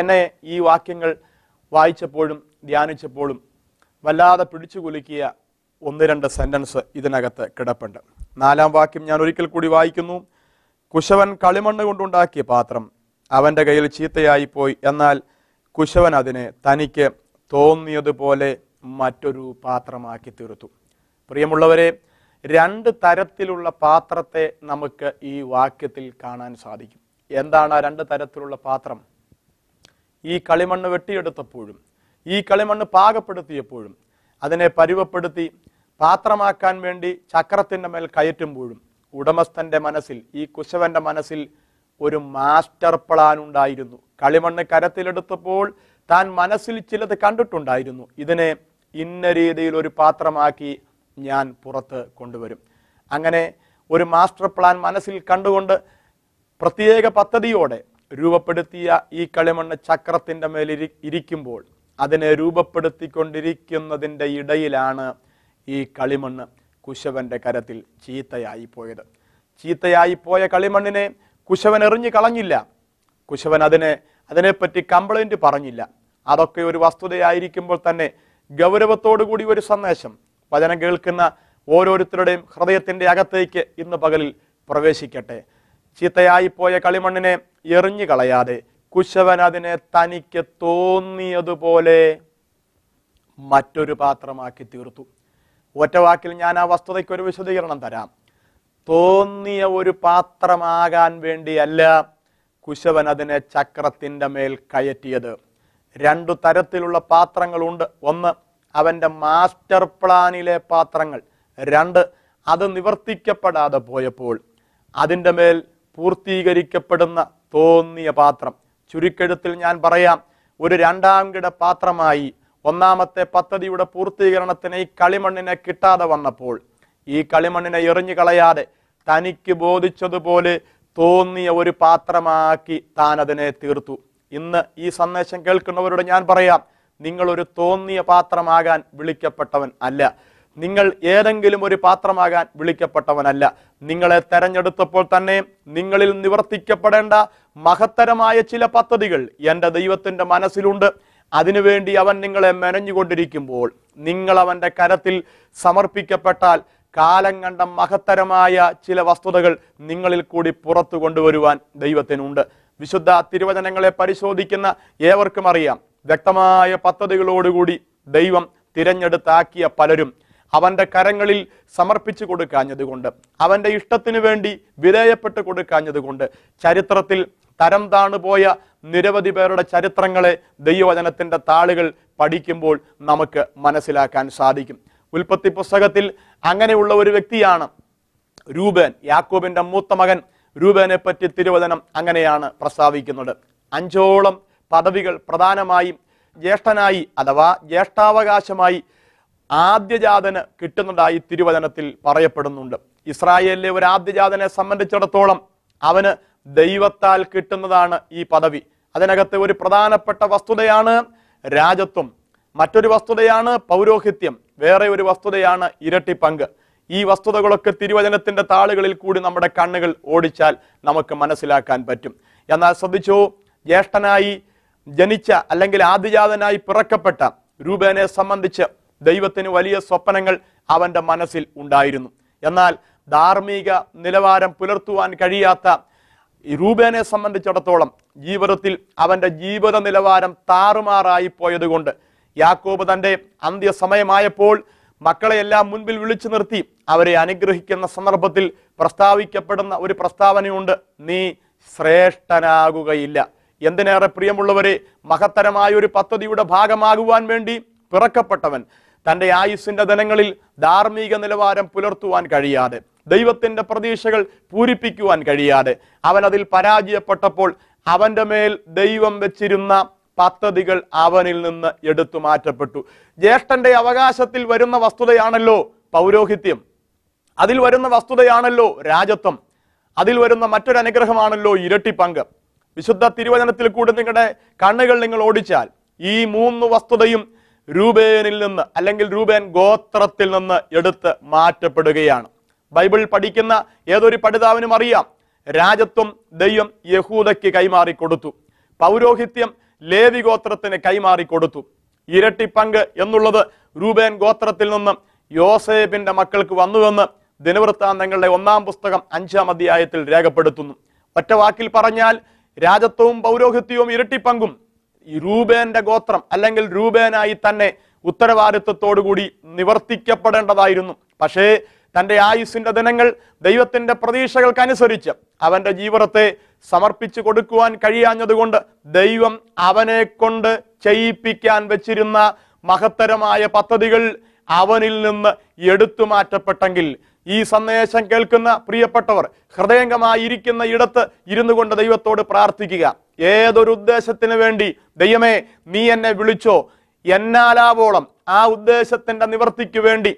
എന്നെ ഈ വാക്യങ്ങൾ വായിച്ചപ്പോഴും ധ്യാനിച്ചപ്പോഴും വല്ലാതെ പിടിച്ചു കുലുക്കിയ ഒന്ന് രണ്ട് സെൻറ്റൻസ് ഇതിനകത്ത് കിടപ്പുണ്ട് നാലാം വാക്യം ഞാൻ ഒരിക്കൽ കൂടി വായിക്കുന്നു കുശവൻ കളിമണ്ണ് കൊണ്ടുണ്ടാക്കിയ പാത്രം അവൻ്റെ കയ്യിൽ ചീത്തയായിപ്പോയി എന്നാൽ കുശവൻ അതിനെ തനിക്ക് തോന്നിയതുപോലെ മറ്റൊരു പാത്രമാക്കി തീർത്തു പ്രിയമുള്ളവരെ രണ്ട് തരത്തിലുള്ള പാത്രത്തെ നമുക്ക് ഈ വാക്യത്തിൽ കാണാൻ സാധിക്കും എന്താണ് ആ രണ്ട് തരത്തിലുള്ള പാത്രം ഈ കളിമണ്ണ് വെട്ടിയെടുത്തപ്പോഴും ഈ കളിമണ്ണ് പാകപ്പെടുത്തിയപ്പോഴും അതിനെ പരുവപ്പെടുത്തി പാത്രമാക്കാൻ വേണ്ടി ചക്രത്തിൻ്റെ മേൽ കയറ്റുമ്പോഴും ഉടമസ്ഥൻ്റെ മനസ്സിൽ ഈ കുശവൻ്റെ മനസ്സിൽ ഒരു മാസ്റ്റർ പ്ലാൻ ഉണ്ടായിരുന്നു കളിമണ്ണ് കരത്തിലെടുത്തപ്പോൾ താൻ മനസ്സിൽ ചിലത് കണ്ടിട്ടുണ്ടായിരുന്നു ഇതിനെ ഇന്ന രീതിയിൽ ഒരു പാത്രമാക്കി ഞാൻ പുറത്ത് കൊണ്ടുവരും അങ്ങനെ ഒരു മാസ്റ്റർ പ്ലാൻ മനസ്സിൽ കണ്ടുകൊണ്ട് പ്രത്യേക പദ്ധതിയോടെ രൂപപ്പെടുത്തിയ ഈ കളിമണ്ണ് ചക്രത്തിൻ്റെ മേൽ ഇരിക്കുമ്പോൾ അതിനെ രൂപപ്പെടുത്തിക്കൊണ്ടിരിക്കുന്നതിൻ്റെ ഇടയിലാണ് ഈ കളിമണ്ണ് കുശവൻ്റെ കരത്തിൽ ചീത്തയായി പോയത് ചീത്തയായി പോയ കളിമണ്ണിനെ കുശവൻ എറിഞ്ഞു കളഞ്ഞില്ല കുശവൻ അതിനെ അതിനെപ്പറ്റി കംപ്ലൈൻറ്റ് പറഞ്ഞില്ല അതൊക്കെ ഒരു വസ്തുതയായിരിക്കുമ്പോൾ തന്നെ ഗൗരവത്തോടു കൂടി ഒരു സന്ദേശം വചനം കേൾക്കുന്ന ഓരോരുത്തരുടെയും ഹൃദയത്തിൻ്റെ അകത്തേക്ക് ഇന്ന് പകലിൽ പ്രവേശിക്കട്ടെ ചീത്തയായിപ്പോയ കളിമണ്ണിനെ എറിഞ്ഞു കളയാതെ കുശവൻ അതിനെ തനിക്ക് തോന്നിയതുപോലെ മറ്റൊരു പാത്രമാക്കി തീർത്തു ഒറ്റ വാക്കിൽ ഞാൻ ആ വസ്തുതയ്ക്ക് ഒരു വിശദീകരണം തരാം തോന്നിയ ഒരു പാത്രമാകാൻ വേണ്ടിയല്ല കുശവൻ അതിനെ ചക്രത്തിൻ്റെ മേൽ കയറ്റിയത് രണ്ടു തരത്തിലുള്ള പാത്രങ്ങളുണ്ട് ഒന്ന് അവൻ്റെ മാസ്റ്റർ പ്ലാനിലെ പാത്രങ്ങൾ രണ്ട് അത് നിവർത്തിക്കപ്പെടാതെ പോയപ്പോൾ അതിൻ്റെ മേൽ പൂർത്തീകരിക്കപ്പെടുന്ന തോന്നിയ പാത്രം ചുരുക്കെഴുത്തിൽ ഞാൻ പറയാം ഒരു രണ്ടാം കിട പാത്രമായി ഒന്നാമത്തെ പദ്ധതിയുടെ പൂർത്തീകരണത്തിന് ഈ കളിമണ്ണിനെ കിട്ടാതെ വന്നപ്പോൾ ഈ കളിമണ്ണിനെ എറിഞ്ഞു കളയാതെ തനിക്ക് ബോധിച്ചതുപോലെ തോന്നിയ ഒരു പാത്രമാക്കി താൻ അതിനെ തീർത്തു ഇന്ന് ഈ സന്ദേശം കേൾക്കുന്നവരോട് ഞാൻ പറയാം നിങ്ങളൊരു തോന്നിയ പാത്രമാകാൻ വിളിക്കപ്പെട്ടവൻ അല്ല നിങ്ങൾ ഏതെങ്കിലും ഒരു പാത്രമാകാൻ വിളിക്കപ്പെട്ടവനല്ല നിങ്ങളെ തെരഞ്ഞെടുത്തപ്പോൾ തന്നെ നിങ്ങളിൽ നിവർത്തിക്കപ്പെടേണ്ട മഹത്തരമായ ചില പദ്ധതികൾ എൻ്റെ ദൈവത്തിൻ്റെ മനസ്സിലുണ്ട് അതിനുവേണ്ടി അവൻ നിങ്ങളെ മെനഞ്ഞുകൊണ്ടിരിക്കുമ്പോൾ നിങ്ങൾ അവൻ്റെ കരത്തിൽ സമർപ്പിക്കപ്പെട്ടാൽ കാലം കണ്ട മഹത്തരമായ ചില വസ്തുതകൾ നിങ്ങളിൽ കൂടി പുറത്തു കൊണ്ടുവരുവാൻ ദൈവത്തിനുണ്ട് വിശുദ്ധ തിരുവചനങ്ങളെ പരിശോധിക്കുന്ന ഏവർക്കും അറിയാം വ്യക്തമായ പദ്ധതികളോടുകൂടി ദൈവം തിരഞ്ഞെടുത്താക്കിയ പലരും അവന്റെ കരങ്ങളിൽ സമർപ്പിച്ചു കൊടുക്കാഞ്ഞതുകൊണ്ട് അവന്റെ ഇഷ്ടത്തിനു വേണ്ടി വിധേയപ്പെട്ട് കൊടുക്കാഞ്ഞതുകൊണ്ട് ചരിത്രത്തിൽ തരം താണുപോയ നിരവധി പേരുടെ ചരിത്രങ്ങളെ ദൈവവചനത്തിന്റെ താളുകൾ പഠിക്കുമ്പോൾ നമുക്ക് മനസ്സിലാക്കാൻ സാധിക്കും ഉൽപ്പത്തി പുസ്തകത്തിൽ അങ്ങനെയുള്ള ഒരു വ്യക്തിയാണ് രൂപേൻ യാക്കോബിന്റെ മൂത്ത മകൻ രൂപേനെ പറ്റി തിരുവചനം അങ്ങനെയാണ് പ്രസ്താവിക്കുന്നത് അഞ്ചോളം പദവികൾ പ്രധാനമായും ജ്യേഷ്ഠനായി അഥവാ ജ്യേഷ്ഠാവകാശമായി ആദ്യജാതന് കിട്ടുന്നതായി തിരുവചനത്തിൽ പറയപ്പെടുന്നുണ്ട് ഇസ്രായേലിലെ ഒരു ആദ്യജാതനെ സംബന്ധിച്ചിടത്തോളം അവന് ദൈവത്താൽ കിട്ടുന്നതാണ് ഈ പദവി അതിനകത്ത് ഒരു പ്രധാനപ്പെട്ട വസ്തുതയാണ് രാജത്വം മറ്റൊരു വസ്തുതയാണ് പൗരോഹിത്യം വേറെ ഒരു വസ്തുതയാണ് ഇരട്ടി പങ്ക് ഈ വസ്തുതകളൊക്കെ തിരുവചനത്തിന്റെ താളുകളിൽ കൂടി നമ്മുടെ കണ്ണുകൾ ഓടിച്ചാൽ നമുക്ക് മനസ്സിലാക്കാൻ പറ്റും എന്നാൽ ശ്രദ്ധിച്ചു ജ്യേഷ്ഠനായി ജനിച്ച അല്ലെങ്കിൽ ആദിജാതനായി പിറക്കപ്പെട്ട രൂപേനെ സംബന്ധിച്ച് ദൈവത്തിന് വലിയ സ്വപ്നങ്ങൾ അവന്റെ മനസ്സിൽ ഉണ്ടായിരുന്നു എന്നാൽ ധാർമ്മിക നിലവാരം പുലർത്തുവാൻ കഴിയാത്ത രൂപേനെ സംബന്ധിച്ചിടത്തോളം ജീവിതത്തിൽ അവന്റെ ജീവിത നിലവാരം താറുമാറായി പോയതുകൊണ്ട് യാക്കോബ് തൻ്റെ അന്ത്യസമയമായപ്പോൾ മക്കളെയെല്ലാം മുൻപിൽ വിളിച്ചു നിർത്തി അവരെ അനുഗ്രഹിക്കുന്ന സന്ദർഭത്തിൽ പ്രസ്താവിക്കപ്പെടുന്ന ഒരു പ്രസ്താവനയുണ്ട് നീ ശ്രേഷ്ഠനാകുകയില്ല എന്തിനേറെ പ്രിയമുള്ളവരെ മഹത്തരമായ ഒരു പദ്ധതിയുടെ ഭാഗമാകുവാൻ വേണ്ടി പിറക്കപ്പെട്ടവൻ തൻ്റെ ആയുസ്സിൻ്റെ ധനങ്ങളിൽ ധാർമ്മിക നിലവാരം പുലർത്തുവാൻ കഴിയാതെ ദൈവത്തിൻ്റെ പ്രതീക്ഷകൾ പൂരിപ്പിക്കുവാൻ കഴിയാതെ അവൻ അതിൽ പരാജയപ്പെട്ടപ്പോൾ അവൻ്റെ മേൽ ദൈവം വെച്ചിരുന്ന പദ്ധതികൾ അവനിൽ നിന്ന് എടുത്തു മാറ്റപ്പെട്ടു ജ്യേഷ്ഠന്റെ അവകാശത്തിൽ വരുന്ന വസ്തുതയാണല്ലോ പൗരോഹിത്യം അതിൽ വരുന്ന വസ്തുതയാണല്ലോ രാജത്വം അതിൽ വരുന്ന മറ്റൊരനുഗ്രഹമാണല്ലോ ഇരട്ടി പങ്ക് വിശുദ്ധ തിരുവചനത്തിൽ കൂടെ നിങ്ങളുടെ കണ്ണുകൾ നിങ്ങൾ ഓടിച്ചാൽ ഈ മൂന്ന് വസ്തുതയും രൂപേനിൽ നിന്ന് അല്ലെങ്കിൽ രൂപേൻ ഗോത്രത്തിൽ നിന്ന് എടുത്ത് മാറ്റപ്പെടുകയാണ് ബൈബിൾ പഠിക്കുന്ന ഏതൊരു പഠിതാവിനും അറിയാം രാജത്വം ദൈവം യഹൂദയ്ക്ക് കൈമാറി കൊടുത്തു പൗരോഹിത്യം ലേവി ഗോത്രത്തിന് കൈമാറി കൊടുത്തു ഇരട്ടി പങ്ക് എന്നുള്ളത് രൂപേൻ ഗോത്രത്തിൽ നിന്ന് യോസേബിന്റെ മക്കൾക്ക് വന്നുവെന്ന് ദിനവൃത്താന്തങ്ങളുടെ ഒന്നാം പുസ്തകം അഞ്ചാം അധ്യായത്തിൽ രേഖപ്പെടുത്തുന്നു ഒറ്റ വാക്കിൽ പറഞ്ഞാൽ രാജത്വവും പൗരോഹിത്യവും ഇരട്ടിപ്പങ്കും രൂപേന്റെ ഗോത്രം അല്ലെങ്കിൽ രൂപേനായി തന്നെ ഉത്തരവാദിത്വത്തോടുകൂടി നിവർത്തിക്കപ്പെടേണ്ടതായിരുന്നു പക്ഷേ തന്റെ ആയുസിന്റെ ദിനങ്ങൾ ദൈവത്തിന്റെ പ്രതീക്ഷകൾക്കനുസരിച്ച് അവന്റെ ജീവിതത്തെ സമർപ്പിച്ചു കൊടുക്കുവാൻ കഴിയാഞ്ഞതുകൊണ്ട് ദൈവം അവനെ കൊണ്ട് ചെയ്യിപ്പിക്കാൻ വെച്ചിരുന്ന മഹത്തരമായ പദ്ധതികൾ അവനിൽ നിന്ന് എടുത്തു മാറ്റപ്പെട്ടെങ്കിൽ ഈ സന്ദേശം കേൾക്കുന്ന പ്രിയപ്പെട്ടവർ ഹൃദയംഗമായിരിക്കുന്ന ഇടത്ത് ഇരുന്നു കൊണ്ട് ദൈവത്തോട് പ്രാർത്ഥിക്കുക ഏതൊരു ഉദ്ദേശത്തിന് വേണ്ടി ദൈവമേ നീ എന്നെ വിളിച്ചോ എന്നാലാവോളം ആ ഉദ്ദേശത്തിന്റെ നിവർത്തിക്ക് വേണ്ടി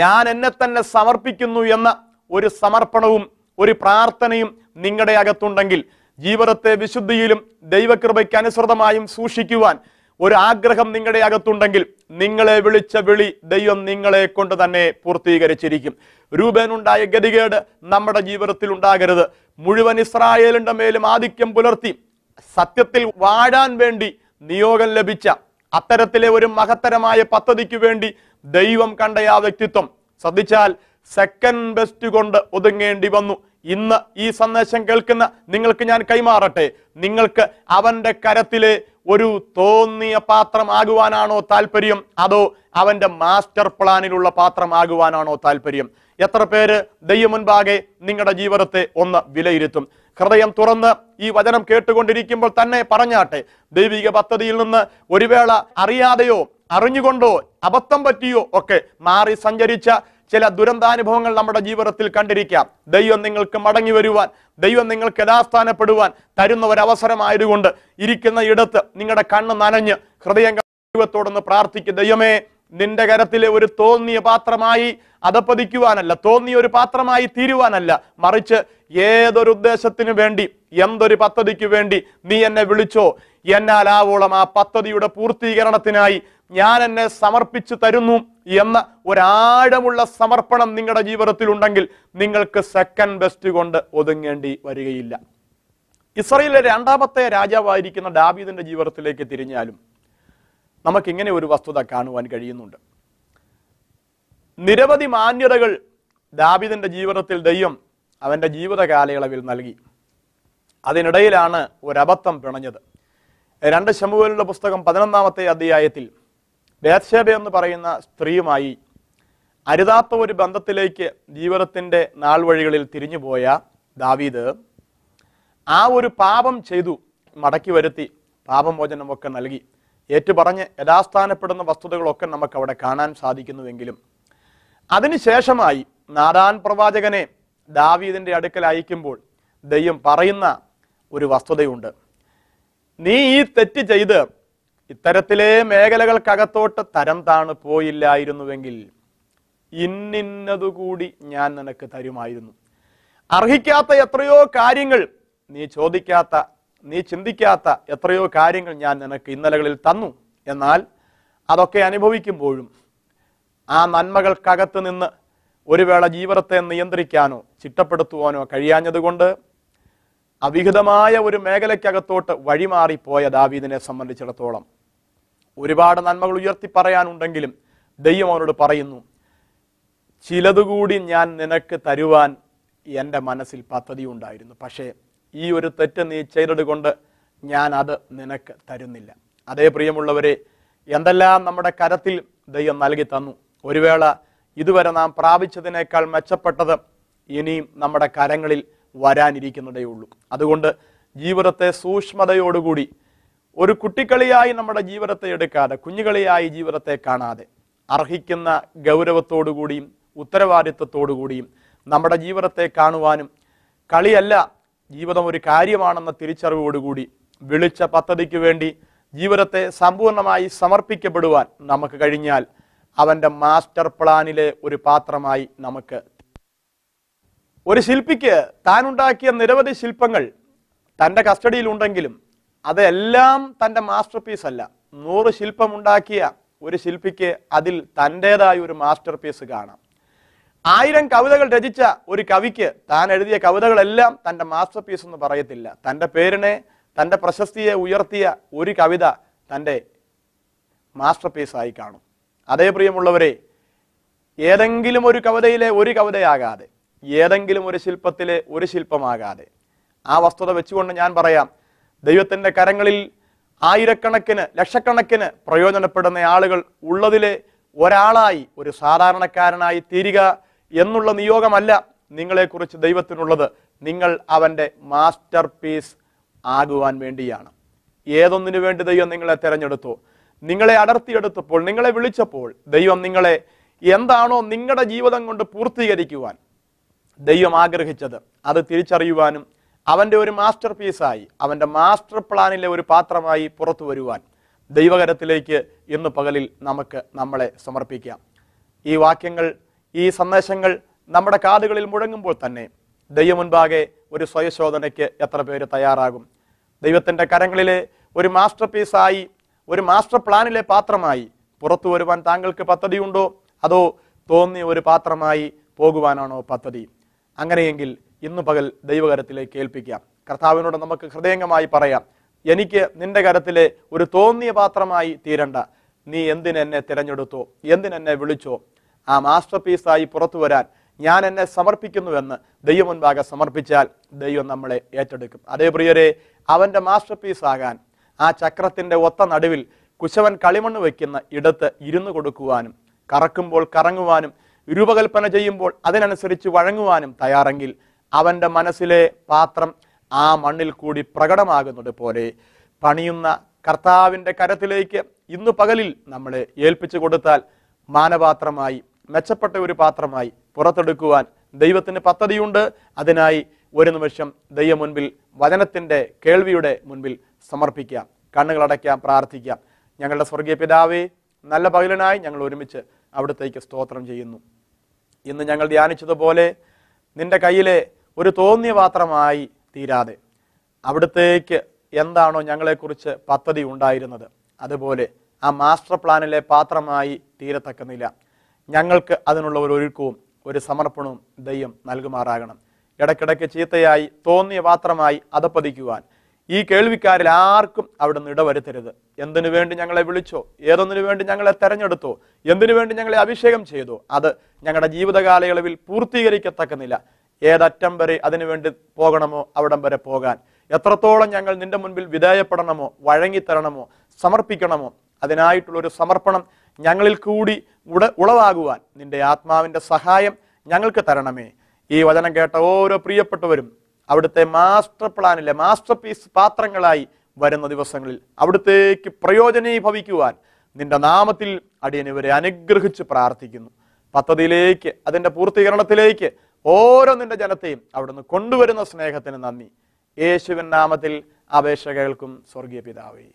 ഞാൻ എന്നെ തന്നെ സമർപ്പിക്കുന്നു എന്ന ഒരു സമർപ്പണവും ഒരു പ്രാർത്ഥനയും നിങ്ങളുടെ അകത്തുണ്ടെങ്കിൽ ജീവിതത്തെ വിശുദ്ധിയിലും ദൈവകൃപയ്ക്ക് അനുസൃതമായും സൂക്ഷിക്കുവാൻ ഒരു ആഗ്രഹം നിങ്ങളുടെ അകത്തുണ്ടെങ്കിൽ നിങ്ങളെ വിളിച്ച വിളി ദൈവം നിങ്ങളെ കൊണ്ട് തന്നെ പൂർത്തീകരിച്ചിരിക്കും രൂപനുണ്ടായ ഗതികേട് നമ്മുടെ ജീവിതത്തിൽ ഉണ്ടാകരുത് മുഴുവൻ ഇസ്രായേലിൻ്റെ മേലും ആധിക്യം പുലർത്തി സത്യത്തിൽ വാഴാൻ വേണ്ടി നിയോഗം ലഭിച്ച അത്തരത്തിലെ ഒരു മഹത്തരമായ പദ്ധതിക്ക് വേണ്ടി ദൈവം കണ്ട ആ വ്യക്തിത്വം ശ്രദ്ധിച്ചാൽ സെക്കൻഡ് ബെസ്റ്റ് കൊണ്ട് ഒതുങ്ങേണ്ടി വന്നു ഇന്ന് ഈ സന്ദേശം കേൾക്കുന്ന നിങ്ങൾക്ക് ഞാൻ കൈമാറട്ടെ നിങ്ങൾക്ക് അവന്റെ കരത്തിലെ ഒരു തോന്നിയ പാത്രമാകുവാനാണോ താല്പര്യം അതോ അവന്റെ മാസ്റ്റർ പ്ലാനിലുള്ള പാത്രമാകുവാനാണോ താല്പര്യം എത്ര പേര് ദൈവമുൻപാകെ നിങ്ങളുടെ ജീവിതത്തെ ഒന്ന് വിലയിരുത്തും ഹൃദയം തുറന്ന് ഈ വചനം കേട്ടുകൊണ്ടിരിക്കുമ്പോൾ തന്നെ പറഞ്ഞാട്ടെ ദൈവിക പദ്ധതിയിൽ നിന്ന് ഒരു വേള അറിയാതെയോ അറിഞ്ഞുകൊണ്ടോ അബദ്ധം പറ്റിയോ ഒക്കെ മാറി സഞ്ചരിച്ച ചില ദുരന്താനുഭവങ്ങൾ നമ്മുടെ ജീവിതത്തിൽ കണ്ടിരിക്കാം ദൈവം നിങ്ങൾക്ക് മടങ്ങി വരുവാൻ ദൈവം നിങ്ങൾക്ക് യഥാസ്ഥാനപ്പെടുവാൻ തരുന്ന ഒരവസരമായതുകൊണ്ട് ഇരിക്കുന്ന ഇടത്ത് നിങ്ങളുടെ കണ്ണ് നനഞ്ഞ് ഹൃദയം ദൈവത്തോടൊന്ന് പ്രാർത്ഥിക്കും ദൈവമേ നിന്റെ കരത്തിലെ ഒരു തോന്നിയ പാത്രമായി അതപ്പതിക്കുവാനല്ല തോന്നിയ ഒരു പാത്രമായി തീരുവാനല്ല മറിച്ച് ഏതൊരു ഉദ്ദേശത്തിനു വേണ്ടി എന്തൊരു പദ്ധതിക്ക് വേണ്ടി നീ എന്നെ വിളിച്ചോ എന്നാൽ ആവോളം ആ പദ്ധതിയുടെ പൂർത്തീകരണത്തിനായി ഞാൻ എന്നെ സമർപ്പിച്ചു തരുന്നു എന്ന ഒരാഴമുള്ള സമർപ്പണം നിങ്ങളുടെ ജീവിതത്തിൽ ഉണ്ടെങ്കിൽ നിങ്ങൾക്ക് സെക്കൻഡ് ബെസ്റ്റ് കൊണ്ട് ഒതുങ്ങേണ്ടി വരികയില്ല ഇസ്രയേലിലെ രണ്ടാമത്തെ രാജാവായിരിക്കുന്ന ഡാബീദിന്റെ ജീവിതത്തിലേക്ക് തിരിഞ്ഞാലും നമുക്കിങ്ങനെ ഒരു വസ്തുത കാണുവാൻ കഴിയുന്നുണ്ട് നിരവധി മാന്യതകൾ ദാബിദിന്റെ ജീവിതത്തിൽ ദൈവം അവന്റെ ജീവിത കാലയളവിൽ നൽകി അതിനിടയിലാണ് ഒരബദ്ധം പിണഞ്ഞത് രണ്ട് ശമുവേലിൻ്റെ പുസ്തകം പതിനൊന്നാമത്തെ അധ്യായത്തിൽ ബേത്ഷേബ എന്ന് പറയുന്ന സ്ത്രീയുമായി അരുതാത്ത ഒരു ബന്ധത്തിലേക്ക് ജീവിതത്തിൻ്റെ നാൾ വഴികളിൽ തിരിഞ്ഞുപോയ ദാവീദ് ആ ഒരു പാപം ചെയ്തു മടക്കി വരുത്തി പാപമോചനമൊക്കെ നൽകി ഏറ്റുപറഞ്ഞ് യഥാസ്ഥാനപ്പെടുന്ന വസ്തുതകളൊക്കെ നമുക്ക് അവിടെ കാണാൻ സാധിക്കുന്നുവെങ്കിലും അതിനുശേഷമായി നാദാൻ പ്രവാചകനെ ദാവീദിൻ്റെ അടുക്കൽ അയക്കുമ്പോൾ ദൈവം പറയുന്ന ഒരു വസ്തുതയുണ്ട് നീ ഈ തെറ്റ് ചെയ്ത് ഇത്തരത്തിലെ മേഖലകൾക്കകത്തോട്ട് തരം താണു പോയില്ലായിരുന്നുവെങ്കിൽ ഇന്നിന്നതുകൂടി ഞാൻ നിനക്ക് തരുമായിരുന്നു അർഹിക്കാത്ത എത്രയോ കാര്യങ്ങൾ നീ ചോദിക്കാത്ത നീ ചിന്തിക്കാത്ത എത്രയോ കാര്യങ്ങൾ ഞാൻ നിനക്ക് ഇന്നലകളിൽ തന്നു എന്നാൽ അതൊക്കെ അനുഭവിക്കുമ്പോഴും ആ നന്മകൾക്കകത്ത് നിന്ന് ഒരു വേള ജീവിതത്തെ നിയന്ത്രിക്കാനോ ചിട്ടപ്പെടുത്തുവാനോ കഴിയാഞ്ഞതുകൊണ്ട് അവിഹിതമായ ഒരു മേഖലയ്ക്കകത്തോട്ട് വഴിമാറിപ്പോയ ദാവീദിനെ സംബന്ധിച്ചിടത്തോളം ഒരുപാട് നന്മകൾ ഉയർത്തി പറയാനുണ്ടെങ്കിലും ദൈവം അവനോട് പറയുന്നു ചിലതുകൂടി ഞാൻ നിനക്ക് തരുവാൻ എൻ്റെ മനസ്സിൽ പദ്ധതി ഉണ്ടായിരുന്നു പക്ഷേ ഈ ഒരു തെറ്റ് നീ ചെയ്തതുകൊണ്ട് ഞാൻ അത് നിനക്ക് തരുന്നില്ല അതേ പ്രിയമുള്ളവരെ എന്തെല്ലാം നമ്മുടെ കരത്തിൽ ദൈവം നൽകി തന്നു ഒരു വേള ഇതുവരെ നാം പ്രാപിച്ചതിനേക്കാൾ മെച്ചപ്പെട്ടത് ഇനിയും നമ്മുടെ കരങ്ങളിൽ വരാനിരിക്കുന്നതേ ഉള്ളൂ അതുകൊണ്ട് ജീവിതത്തെ സൂക്ഷ്മതയോടുകൂടി ഒരു കുട്ടിക്കളിയായി നമ്മുടെ ജീവിതത്തെ എടുക്കാതെ കുഞ്ഞുകളിയായി ജീവിതത്തെ കാണാതെ അർഹിക്കുന്ന ഗൗരവത്തോടുകൂടിയും ഉത്തരവാദിത്വത്തോടുകൂടിയും നമ്മുടെ ജീവിതത്തെ കാണുവാനും കളിയല്ല ജീവിതം ഒരു കാര്യമാണെന്ന തിരിച്ചറിവോടുകൂടി വിളിച്ച പദ്ധതിക്ക് വേണ്ടി ജീവിതത്തെ സമ്പൂർണ്ണമായി സമർപ്പിക്കപ്പെടുവാൻ നമുക്ക് കഴിഞ്ഞാൽ അവൻ്റെ മാസ്റ്റർ പ്ലാനിലെ ഒരു പാത്രമായി നമുക്ക് ഒരു ശില്പിക്ക് താനുണ്ടാക്കിയ നിരവധി ശില്പങ്ങൾ തൻ്റെ കസ്റ്റഡിയിലുണ്ടെങ്കിലും അതെല്ലാം തൻ്റെ മാസ്റ്റർ പീസ് അല്ല നൂറ് ശില്പമുണ്ടാക്കിയ ഒരു ശില്പിക്ക് അതിൽ തൻ്റേതായ ഒരു മാസ്റ്റർ പീസ് കാണാം ആയിരം കവിതകൾ രചിച്ച ഒരു കവിക്ക് താൻ എഴുതിയ കവിതകളെല്ലാം തൻ്റെ മാസ്റ്റർ പീസ് എന്ന് പറയത്തില്ല തൻ്റെ പേരിനെ തൻ്റെ പ്രശസ്തിയെ ഉയർത്തിയ ഒരു കവിത തൻ്റെ മാസ്റ്റർ പീസായി കാണും അതേ പ്രിയമുള്ളവരെ ഏതെങ്കിലും ഒരു കവിതയിലെ ഒരു കവിതയാകാതെ ഏതെങ്കിലും ഒരു ശില്പത്തിലെ ഒരു ശില്പമാകാതെ ആ വസ്തുത വെച്ചുകൊണ്ട് ഞാൻ പറയാം ദൈവത്തിൻ്റെ കരങ്ങളിൽ ആയിരക്കണക്കിന് ലക്ഷക്കണക്കിന് പ്രയോജനപ്പെടുന്ന ആളുകൾ ഉള്ളതിലെ ഒരാളായി ഒരു സാധാരണക്കാരനായി തീരുക എന്നുള്ള നിയോഗമല്ല നിങ്ങളെക്കുറിച്ച് ദൈവത്തിനുള്ളത് നിങ്ങൾ അവൻ്റെ മാസ്റ്റർ പീസ് ആകുവാൻ വേണ്ടിയാണ് ഏതൊന്നിനു വേണ്ടി ദൈവം നിങ്ങളെ തിരഞ്ഞെടുത്തു നിങ്ങളെ അടർത്തിയെടുത്തപ്പോൾ നിങ്ങളെ വിളിച്ചപ്പോൾ ദൈവം നിങ്ങളെ എന്താണോ നിങ്ങളുടെ ജീവിതം കൊണ്ട് പൂർത്തീകരിക്കുവാൻ ദൈവം ആഗ്രഹിച്ചത് അത് തിരിച്ചറിയുവാനും അവൻ്റെ ഒരു മാസ്റ്റർ പീസായി അവൻ്റെ മാസ്റ്റർ പ്ലാനിലെ ഒരു പാത്രമായി പുറത്തു വരുവാൻ ദൈവകരത്തിലേക്ക് ഇന്ന് പകലിൽ നമുക്ക് നമ്മളെ സമർപ്പിക്കാം ഈ വാക്യങ്ങൾ ഈ സന്ദേശങ്ങൾ നമ്മുടെ കാതുകളിൽ മുഴങ്ങുമ്പോൾ തന്നെ ദൈവമുൻപാകെ ഒരു സ്വയശോധനയ്ക്ക് എത്ര പേര് തയ്യാറാകും ദൈവത്തിൻ്റെ കരങ്ങളിലെ ഒരു മാസ്റ്റർ പീസായി ഒരു മാസ്റ്റർ പ്ലാനിലെ പാത്രമായി പുറത്തു വരുവാൻ താങ്കൾക്ക് പദ്ധതിയുണ്ടോ അതോ തോന്നിയ ഒരു പാത്രമായി പോകുവാനാണോ പദ്ധതി അങ്ങനെയെങ്കിൽ ഇന്ന് പകൽ ദൈവകരത്തിലേക്ക് ഏൽപ്പിക്കാം കർത്താവിനോട് നമുക്ക് ഹൃദയംഗമായി പറയാം എനിക്ക് നിന്റെ കരത്തിലെ ഒരു തോന്നിയ പാത്രമായി തീരണ്ട നീ എന്തിനെന്നെ തിരഞ്ഞെടുത്തോ എന്തിനെന്നെ വിളിച്ചോ ആ മാസ്റ്റർ പീസായി പുറത്തു വരാൻ ഞാൻ എന്നെ സമർപ്പിക്കുന്നുവെന്ന് ദൈവം മുൻപാകെ സമർപ്പിച്ചാൽ ദൈവം നമ്മളെ ഏറ്റെടുക്കും അതേ പ്രിയരെ അവൻ്റെ മാസ്റ്റർ പീസ് ആകാൻ ആ ചക്രത്തിൻ്റെ ഒത്ത നടുവിൽ കുശവൻ കളിമണ്ണ് വയ്ക്കുന്ന ഇടത്ത് ഇരുന്നു കൊടുക്കുവാനും കറക്കുമ്പോൾ കറങ്ങുവാനും രൂപകൽപ്പന ചെയ്യുമ്പോൾ അതിനനുസരിച്ച് വഴങ്ങുവാനും തയ്യാറെങ്കിൽ അവൻ്റെ മനസ്സിലെ പാത്രം ആ മണ്ണിൽ കൂടി പ്രകടമാകുന്നത് പോലെ പണിയുന്ന കർത്താവിൻ്റെ കരത്തിലേക്ക് ഇന്ന് പകലിൽ നമ്മൾ ഏൽപ്പിച്ചു കൊടുത്താൽ മാനപാത്രമായി മെച്ചപ്പെട്ട ഒരു പാത്രമായി പുറത്തെടുക്കുവാൻ ദൈവത്തിന് പദ്ധതിയുണ്ട് അതിനായി ഒരു നിമിഷം ദൈവം മുൻപിൽ വചനത്തിൻ്റെ കേൾവിയുടെ മുൻപിൽ സമർപ്പിക്കാം കണ്ണുകളടയ്ക്കാം പ്രാർത്ഥിക്കാം ഞങ്ങളുടെ സ്വർഗീയ പിതാവേ നല്ല പകലിനായി ഞങ്ങൾ ഒരുമിച്ച് അവിടത്തേക്ക് സ്തോത്രം ചെയ്യുന്നു ഇന്ന് ഞങ്ങൾ ധ്യാനിച്ചതുപോലെ നിന്റെ കയ്യിലെ ഒരു തോന്നിയ പാത്രമായി തീരാതെ അവിടത്തേക്ക് എന്താണോ ഞങ്ങളെക്കുറിച്ച് പദ്ധതി ഉണ്ടായിരുന്നത് അതുപോലെ ആ മാസ്റ്റർ പ്ലാനിലെ പാത്രമായി തീരത്തക്കുന്നില്ല ഞങ്ങൾക്ക് അതിനുള്ള ഒരു ഒരുക്കവും ഒരു സമർപ്പണവും ദയ്യം നൽകുമാറാകണം ഇടയ്ക്കിടയ്ക്ക് ചീത്തയായി തോന്നിയ പാത്രമായി അതപ്പതിക്കുവാൻ ഈ കേൾവിക്കാരിൽ ആർക്കും നിന്ന് ഇടവരുത്തരുത് എന്തിനു വേണ്ടി ഞങ്ങളെ വിളിച്ചോ ഏതൊന്നിനു വേണ്ടി ഞങ്ങളെ തെരഞ്ഞെടുത്തോ എന്തിനു വേണ്ടി ഞങ്ങളെ അഭിഷേകം ചെയ്തോ അത് ഞങ്ങളുടെ ജീവിതകാലയളവിൽ പൂർത്തീകരിക്കത്തക്കുന്നില്ല ഏതറ്റം വരെ അതിനുവേണ്ടി പോകണമോ അവിടം വരെ പോകാൻ എത്രത്തോളം ഞങ്ങൾ നിന്റെ മുൻപിൽ വിധേയപ്പെടണമോ വഴങ്ങിത്തരണമോ സമർപ്പിക്കണമോ ഒരു സമർപ്പണം ഞങ്ങളിൽ കൂടി ഉട ഉളവാകുവാൻ നിന്റെ ആത്മാവിൻ്റെ സഹായം ഞങ്ങൾക്ക് തരണമേ ഈ വചനം കേട്ട ഓരോ പ്രിയപ്പെട്ടവരും അവിടുത്തെ മാസ്റ്റർ പ്ലാനിലെ മാസ്റ്റർ പീസ് പാത്രങ്ങളായി വരുന്ന ദിവസങ്ങളിൽ അവിടുത്തേക്ക് പ്രയോജനീഭവിക്കുവാൻ നിന്റെ നാമത്തിൽ അടിയൻ അനുഗ്രഹിച്ച് പ്രാർത്ഥിക്കുന്നു പദ്ധതിയിലേക്ക് അതിൻ്റെ പൂർത്തീകരണത്തിലേക്ക് ഓരോ നിന്റെ ജനത്തെയും അവിടുന്ന് കൊണ്ടുവരുന്ന സ്നേഹത്തിന് നന്ദി യേശുവിൻ നാമത്തിൽ അപേക്ഷകൾക്കും സ്വർഗീയ പിതാവേ